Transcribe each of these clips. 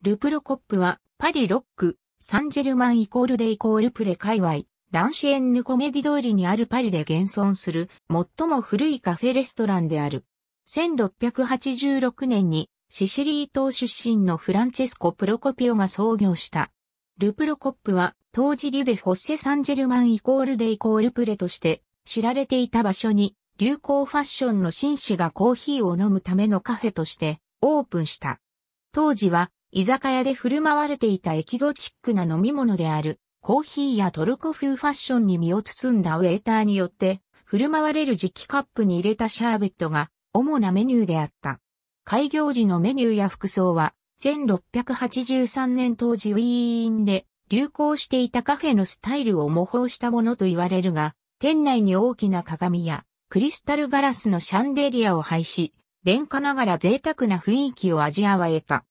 ルプロコップは、パリロック、サンジェルマンイコールデイコールプレ界隈、ランシエンヌコメディ通りにあるパリで現存する、最も古いカフェレストランである。1686年に、シシリー島出身のフランチェスコ・プロコピオが創業した。ルプロコップは、当時リュデ・フォッセ・サンジェルマンイコールデイコールプレとして、知られていた場所に、流行ファッションの紳士がコーヒーを飲むためのカフェとして、オープンした。当時は、居酒屋で振る舞われていたエキゾチックな飲み物である、コーヒーやトルコ風ファッションに身を包んだウェーターによって、振る舞われる磁気カップに入れたシャーベットが主なメニューであった。開業時のメニューや服装は、1683年当時ウィーンで流行していたカフェのスタイルを模倣したものと言われるが、店内に大きな鏡やクリスタルガラスのシャンデリアを配し、廉価ながら贅沢な雰囲気を味わえた。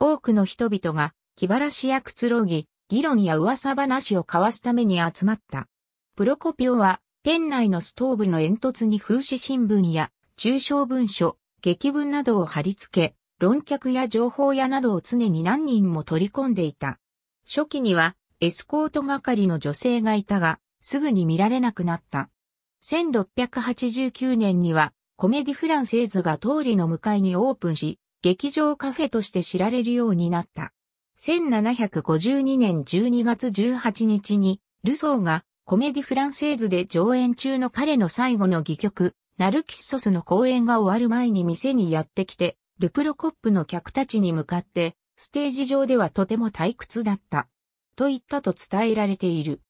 多くの人々が気晴らしやくつろぎ、議論や噂話を交わすために集まった。プロコピオは、店内のストーブの煙突に風刺新聞や、中小文書、劇文などを貼り付け、論客や情報屋などを常に何人も取り込んでいた。初期には、エスコート係の女性がいたが、すぐに見られなくなった。1689年には、コメディフランセーズが通りの向かいにオープンし、劇場カフェとして知られるようになった。1752年12月18日に、ルソーがコメディフランセーズで上演中の彼の最後の戯曲、ナルキッソスの公演が終わる前に店にやってきて、ルプロコップの客たちに向かって、ステージ上ではとても退屈だった。と言ったと伝えられている。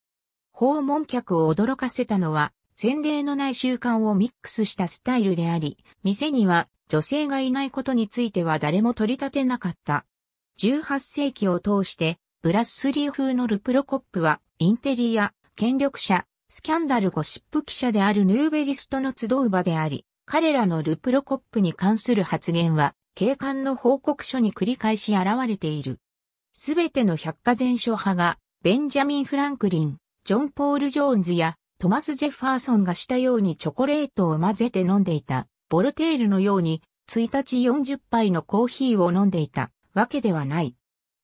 訪問客を驚かせたのは、洗礼のない習慣をミックスしたスタイルであり、店には女性がいないことについては誰も取り立てなかった。18世紀を通して、ブラッスリー風のルプロコップは、インテリア、権力者、スキャンダルゴシップ記者であるヌーベリストの集う場であり、彼らのルプロコップに関する発言は、警官の報告書に繰り返し現れている。すべての百科全書派が、ベンジャミン・フランクリン、ジョン・ポール・ジョーンズや、トマス・ジェファーソンがしたようにチョコレートを混ぜて飲んでいた。ボルテールのように、1日40杯のコーヒーを飲んでいたわけではない。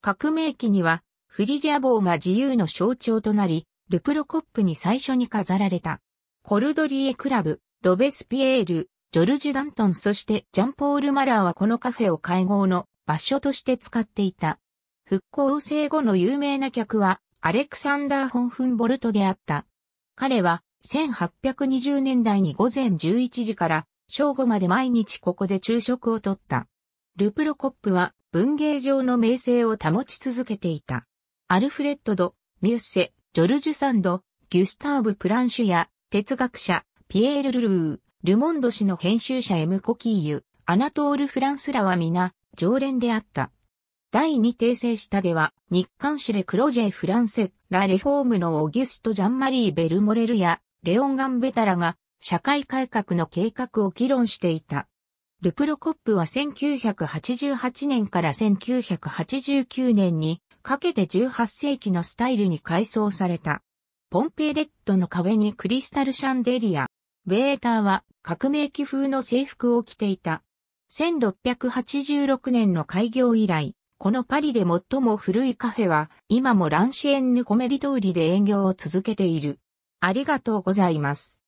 革命期には、フリジア帽が自由の象徴となり、ルプロコップに最初に飾られた。コルドリエクラブ、ロベスピエール、ジョルジュ・ダントンそしてジャンポール・マラーはこのカフェを会合の場所として使っていた。復興生後の有名な客はアレクサンダー・ホンフンボルトであった。彼は1820年代に午前11時から正午まで毎日ここで昼食をとった。ルプロコップは文芸上の名声を保ち続けていた。アルフレッド・ド・ミュッセ、ジョルジュ・サンド、ギュスターブ・プランシュや哲学者、ピエール・ルルー、ルモンド氏の編集者エム・コキーユ、アナトール・フランスらは皆、常連であった。第2訂正下では、日刊誌レ・クロジェ・フランセ、ラ・レフォームのオギュスト・ジャンマリー・ベルモレルや、レオン・ガンベタラが、社会改革の計画を議論していた。ルプロコップは1988年から1989年にかけて18世紀のスタイルに改装された。ポンペイレッドの壁にクリスタルシャンデリア。ベーターは革命期風の制服を着ていた。1686年の開業以来、このパリで最も古いカフェは、今もランシエンヌコメディ通りで営業を続けている。ありがとうございます。